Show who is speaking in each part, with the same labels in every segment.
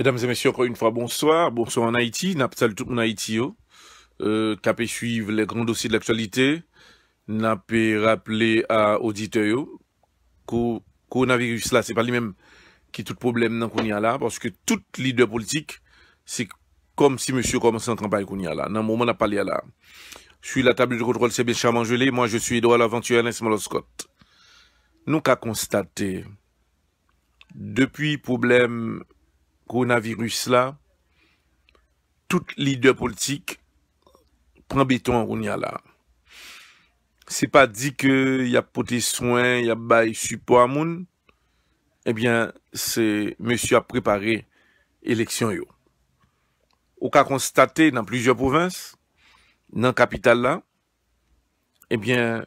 Speaker 1: Mesdames et messieurs, encore une fois, bonsoir. Bonsoir en Haïti. Nap sal tout en Haïti yo. Kapé euh, suive les grands dossiers de l'actualité. Napé rappelé à auditeur yo. Ko nan vi juste là, c'est pas le même ki tout problème nan kon y a là. Parce que tout l'idée politique, c'est comme si monsieur commençait un campagne kon y a là. Nan mou mou nan pal y a là. Je suis la table de contrôle, c'est Bécham Angélé. Moi, je suis Edouard Lavantien, l'ex-maloskote. Nou ka konstaté, depuis problème... konavirus la, tout lider politik pran beton roun ya la. Se pa di ke ya pote soen, ya bay supo amoun, e eh bien, se monsi a prepare eleksyon yo. Ou ka konstate nan plijer povins, nan kapital la, e bien,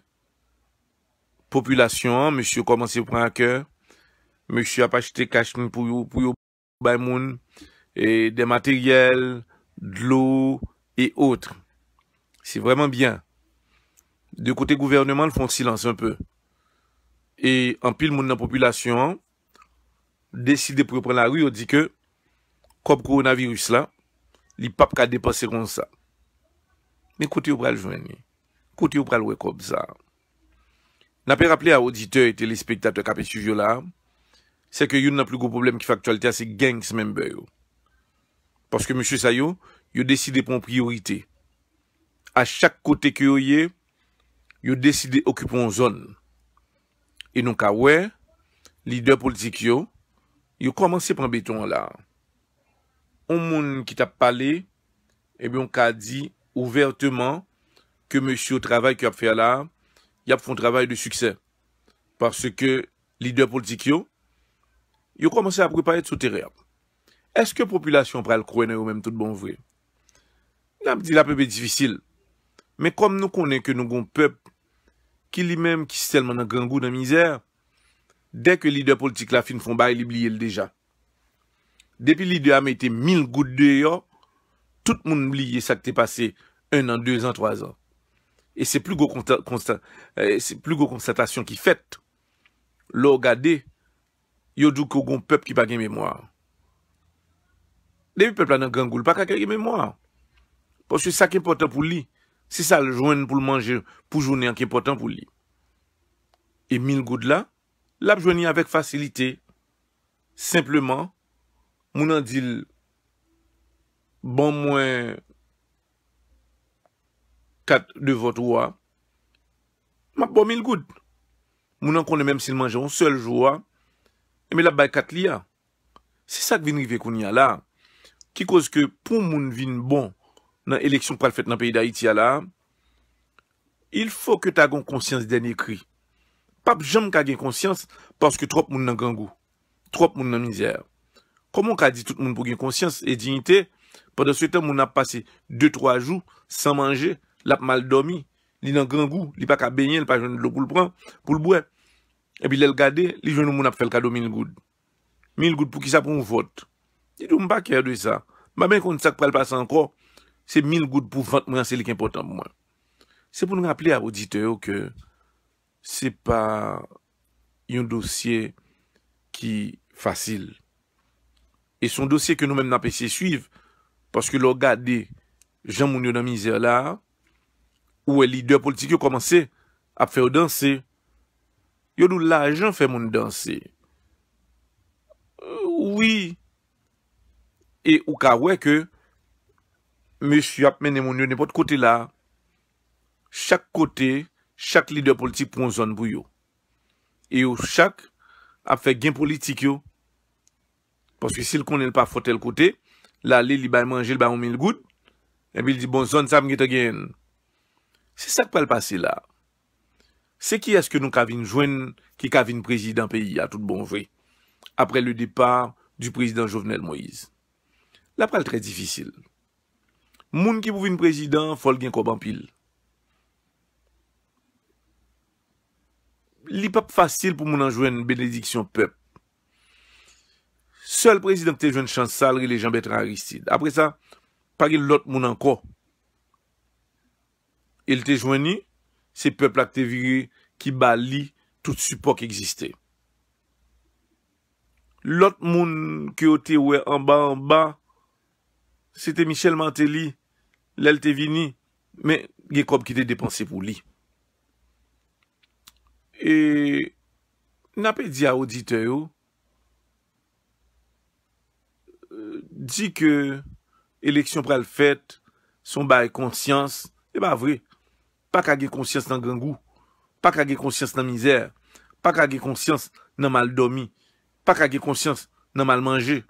Speaker 1: populasyon, monsi a komansi pran akèr, monsi a pachete kachmen pou yo bay moun, e de materyel, d'lou, e otre. Si vreman byan. De kote gouvernement, l'fon silanse un peu. E an pil moun nan popilasyon, deside pou yopren la rou, yon di ke, kop koronavirus la, li pap ka depase kon sa. Me kote yopre al jwenye. Kote yopre al wekop sa. Na pe rappele a oditeur et telespektator kapes yu viola, se ke yon nan pli gwo problem ki fa aktualite a se genks menbe yo. Paske monsye sa yo, yo deside pon priorite. A chak kote ke yo ye, yo deside okupon zon. E non ka we, lider politik yo, yo komanse pon beton la. On moun ki tap pale, ebe yon ka di, ouverteman, ke monsye yo travay ki ap fe la, yon ap fon travay de suksè. Paske lider politik yo, yo komanse ap prepare tso tere ap. Eske populasyon pral kwenè yo menm tout bon vwe? La mdi la pepe di fisyl. Men kom nou konen ke nou goun pep, ki li menm ki selman nan gen goun nan mizer, dek li de politik la fin fon bay, li blyel deja. Depi li de ame ite mil gout de yo, tout moun blye sa kte pase un an, deux an, trois an. E se plu go konstatasyon ki fet, lo gade, yo dou kou gon pep ki pa gen memoar. Devi pep la nan gangoul pa ka gen memoar. Porsye sa kemportant pou li. Se sa jounen pou jounen an kemportant pou li. E mil goud la, la jounen avèk fasilite. Simpleman, moun an dil bon mwen kat devot wwa. Ma bon mil goud. Moun an konnen menm si l manje. On sel jou wwa. Eme la bay kat li a, se sak vin rivekouni a la, ki koz ke pou moun vin bon nan eleksyon pral fèt nan peyi da iti a la, il fò ke ta goun konsyans den ekri. Pap jom ka gen konsyans, paske trop moun nan gangou, trop moun nan mizer. Koman ka di tout moun pou gen konsyans e dinite, padan sou etan moun ap pase 2-3 jou, san manje, lap mal domi, li nan gangou, li pa ka benyen, li pa jan louk oul bran, oul bouèp. Epi lèl gade, li joun nou moun ap fèl kado 1000 goud. 1000 goud pou ki sa pou moun vot. Di dou mou pa kèr de sa. Mame kon sa k pral pasan anko, se 1000 goud pou vot moun anse li kèm potan moun. Se pou nou ap lè a odite yo ke, se pa yon dosye ki fasil. E son dosye ke nou mèm na pèsye suiv, paske lèl gade, li joun moun yon anmise la, ou e lèl ide politik yo komanse ap fèl danse, Yo nou la, jen fè moun danse. Euh, oui. E ou ka wè ke, mè shi ap mè nè moun yo nè pot kote la, chak kote, chak lider politik pon zon pou yo. E yo chak ap fè gen politik yo. Paske sil konen pa fote l kote, la li li bay manje, li bay ou men l gout, e bil di bon zon, sam gen te gen. Se sak pa l pase la, Se ki eske nou kavin jwen ki kavin prezidant peyi a tout bon vre? Apre le depar du prezidant Jovenel Moïse. La pral trez difisil. Moun ki pou vin prezidant fol gen koban pil. Li pap fasil pou moun an jwen benediksyon pep. Sel prezidant te jwen chansal re le jambetran ristid. Apre sa, paril lot moun an ko. El te jweni... se pepl ak te vire ki ba li tout supo ki egziste. Lot moun ki o te we an ba an ba, se te Michel Mantelli, lel te vini, men ge kob ki te depanse pou li. E napè di a odite yo, di ke eleksyon pral fèt, son ba e konsyans, e ba vre, pa kage konsyans nan gen gou, pa kage konsyans nan mizer, pa kage konsyans nan mal domi, pa kage konsyans nan mal manje.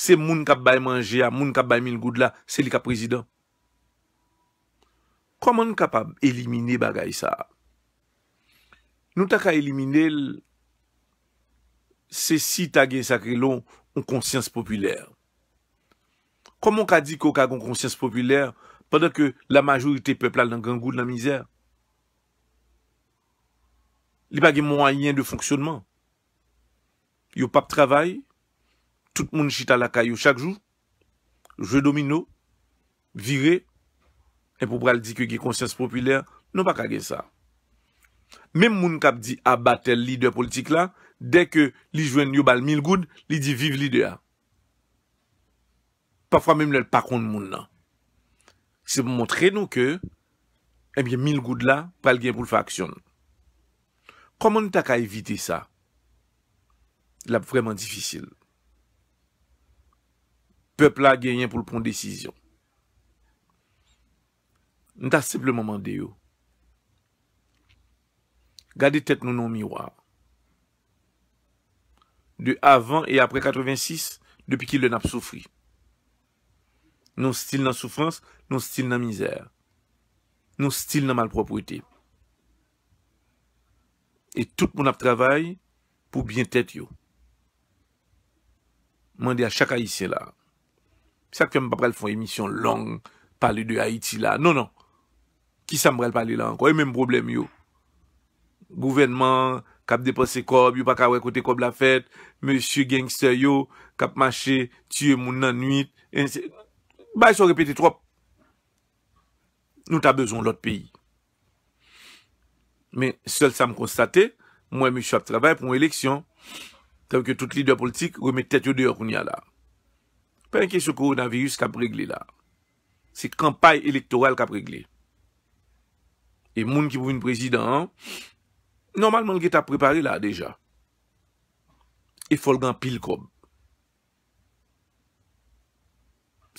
Speaker 1: Se moun kap bay manje a, ah, moun kap bay mil goud la, se li ka prezident. Koman kapab elimine bagay sa? Nou tak a elimine se si tagye sakri lon ou konsyans popüler. Koman ka di koka kon konsyans popüler pendant que la majorité peuple a dans grand goût de la misère. Il n'y a pas de moyens de fonctionnement. Il n'y a pas de travail. Tout le monde chita la caillou chaque jour. Jeu domino. Viré. Et pour le dire que y a conscience populaire, non pas de ça. Même qui a dit abattre le leader politique là, dès que les jouen yo bal 1000 il dit vive leader. Parfois même le pas contre monde-là. Se moun moun tre nou ke, ebyen eh mil goud la, pal gen pou l'faksyon. Koman nou ta ka evite sa? La pou vreman difisil. Pepl la gen gen pou l'pon desisyon. Nou ta seple moun moun deyo. Gade tet nou nou miwa. De avan e apre 86, depi ki lè nap soufri. Nou stil nan soufrans, nou stil nan mizèr. Nou stil nan malpropreté. Et tout moun ap travay pou bientèt yo. Mwen de a chak Aïtse la. Sak fèm pa brel fon emisyon long, pale de Aïtse la. Non, non. Ki sa mbrel pale lang? Wè mèm problem yo. Gouvenman, kap depose kob, yo pa kawè kote kob la fèt, mèsyou gengstè yo, kap mache tiyè moun nan nwit, ense... Ba y son repete trop. Nou ta bezon l'ot peyi. Men, sel sa m konstate, mwen me chap trabay pou mwen eleksyon. Tav ke tout l'idea politik reme tete yo deyo koun ya la. Penke sou koronavirus kap regle la. Se kampay elektoral kap regle. E moun ki pou mwen prezident, normalman lge ta prepari la deja. E folgan pil kom.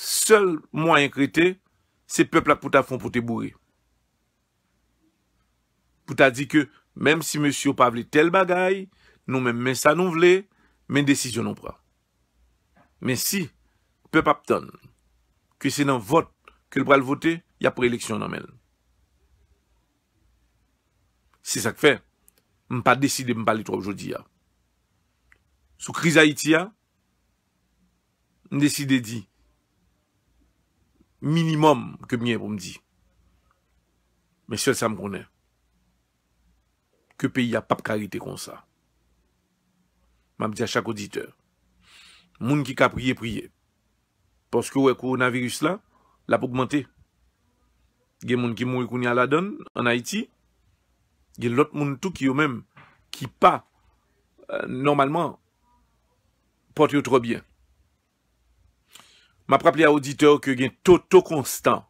Speaker 1: sel mwen yon krete, se pep la pou ta fon pou te bouri. Pou ta di ke, menm si monsi ou pa avle tel bagay, nou menm men sa nou vle, menn desisyon nou pra. Men si, pep ap ton, ki se nan vot, ke l pra l voti, ya pou eleksyon nan men. Se sak fe, mwen pa deside mwen pali tro ap jodi ya. Sou kriza iti ya, mwen deside di, Minimum ke miye pou mdi Men sel sa m konen Ke peyi a pap karite kon sa Mam di a chak auditeur Moun ki ka priye priye Porske wè e koronavirus la La pou gmente Gen moun ki moun kouni ala don An Haiti Gen lot moun tou ki yo men Ki pa euh, Normalman Porte yo trobyen m ap rappele a auditeur ke gen toto konstant,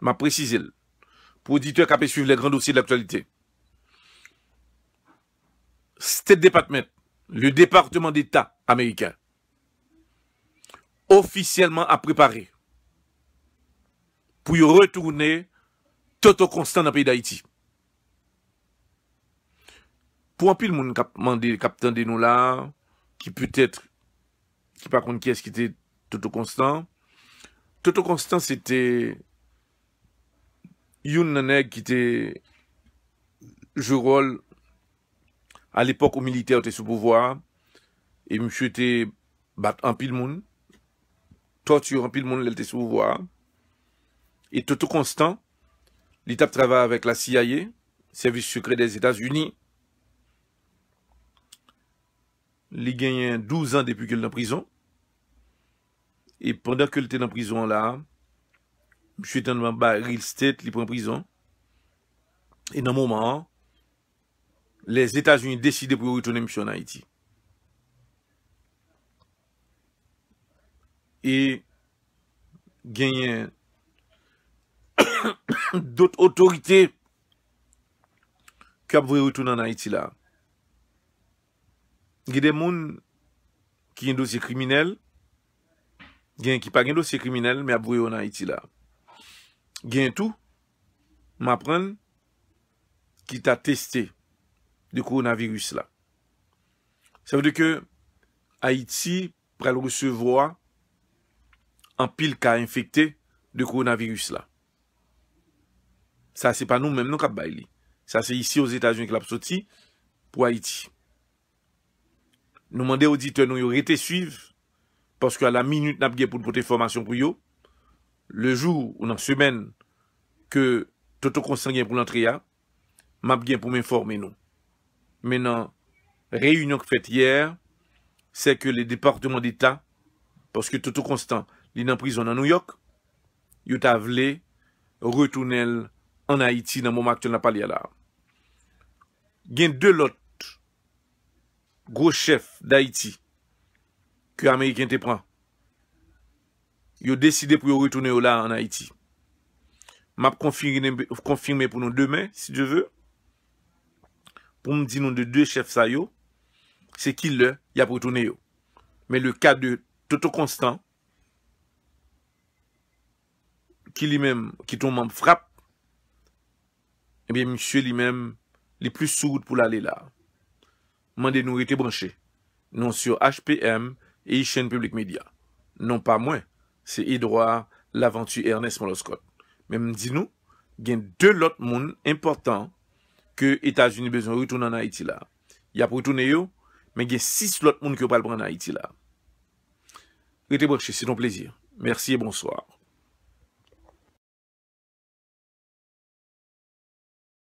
Speaker 1: m ap precize l, pou auditeur kapè suiv lè grand dossier l'aktualité, stèd depatmen, le departement d'état amérikèn, ofisyèlman ap preparè, pou y retourne, toto konstant nan peyi d'Haïti. Pou anpil moun kapman de kapten de nou la, ki pwè tètre, Ki pa kont ki es ki te Toto Konstant. Toto Konstant, se te youn nanèk ki te jou rol al epok ou militer ou te sou pouvoar. E mè chou te bat an pil moun. Torture an pil moun lèl te sou pouvoar. E Toto Konstant, li tap trava avèk la CIA, Servis Sucré des Etats-Unis. li genyen 12 an depi ke l nan prizon, e pwenda ke l ten nan prizon la, jwetanman ba real estate li pou nan prizon, e nan mouman, les Etats-Unis deside pou yotounen msou nan Haiti. E genyen dot otorite ke ap vwe yotounen nan Haiti la, Gye de moun ki gen dosye kriminel, gen ki pa gen dosye kriminel, me abouye ou nan Haiti la. Gen tou, mapren, ki ta testé de koronavirus la. Sa vede ke Haiti pral recevoa an pil ka infekte de koronavirus la. Sa se pa nou menm nou kap bay li. Sa se isi ou zetajoun klap soti pou Haiti. Nouman de audite nou yon rete suiv, paske a la minute nap gen pou nou pote formasyon pou yo, le jou ou nan semen, ke toto konstant gen pou lantriya, map gen pou menforme nou. Menan, reyunyon ki fet yer, se ke le departement d'Etat, paske toto konstant li nan prizon nan Nouyok, yon ta avle retounel an Haiti nan moum ak ton apal yala. Gen de lot, Gros chef d'Haïti ki Amerikien te pran. Yo deside pou yo retoune yo la an Haïti. Map konfirme pou nou demè, si je ve. Pou m di nou de 2 chef sa yo, se ki lè, ya pou retoune yo. Men le ka de toto konstan, ki li men, ki ton men frap, e eh ben msye li men, li plus soud pou lè la an. Mende nou rete branche, non sou HPM e i chen publik media. Non pa mwen, se idroa l'aventu Ernest Moller Scott. Men mdi nou, gen 2 lot moun important ke Etats-Unis bezon retou nan Haiti la. Ya pou retoune yo, men gen 6 lot moun ki yo pal pranen Haiti la. Rete branche, se ton plezir. Merci e bonsoir.